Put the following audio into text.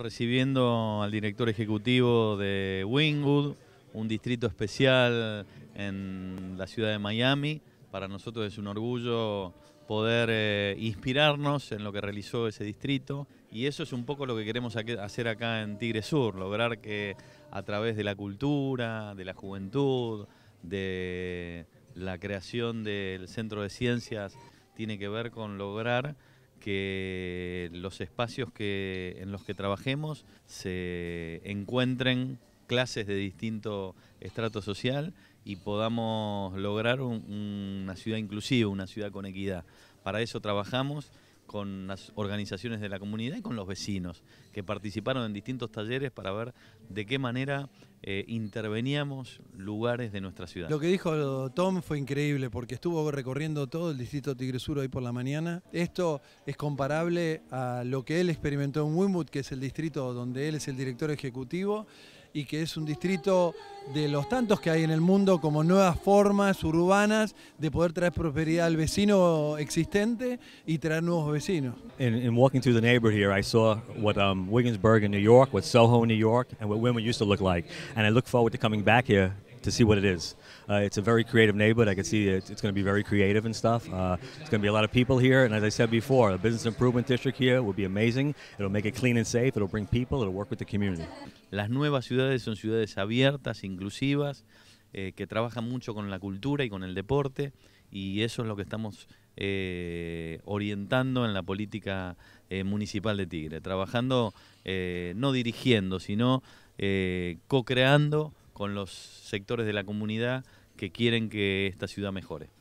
Recibiendo al director ejecutivo de Wingwood, un distrito especial en la ciudad de Miami. Para nosotros es un orgullo poder eh, inspirarnos en lo que realizó ese distrito y eso es un poco lo que queremos hacer acá en Tigre Sur, lograr que a través de la cultura, de la juventud, de la creación del Centro de Ciencias, tiene que ver con lograr que los espacios que, en los que trabajemos se encuentren clases de distinto estrato social y podamos lograr una ciudad inclusiva, una ciudad con equidad. Para eso trabajamos con las organizaciones de la comunidad y con los vecinos, que participaron en distintos talleres para ver de qué manera eh, interveníamos lugares de nuestra ciudad. Lo que dijo Tom fue increíble, porque estuvo recorriendo todo el distrito Sur hoy por la mañana. Esto es comparable a lo que él experimentó en Winwood, que es el distrito donde él es el director ejecutivo y que es un distrito de los tantos que hay en el mundo como nuevas formas urbanas de poder traer prosperidad al vecino existente y traer nuevos vecinos. In, walking through the neighborhood here, I saw what um, in New York, what Soho in New York, and what women used to look like. And I look forward to coming back here to see what it is. Uh, it's a very creative neighborhood. I can see it, it's going to be very creative and stuff. Uh, it's going to be a lot of people here, and as I said before, the business improvement district here will be amazing. It'll make it clean and safe. It'll bring people. It'll work with the community. Las nuevas ciudades son ciudades abiertas, inclusivas, eh, que trabajan mucho con la cultura y con el deporte, y eso es lo que estamos eh, orientando en la política eh, municipal de Tigre, trabajando, no dirigiendo, sino co-creando con los sectores de la comunidad que quieren que esta ciudad mejore.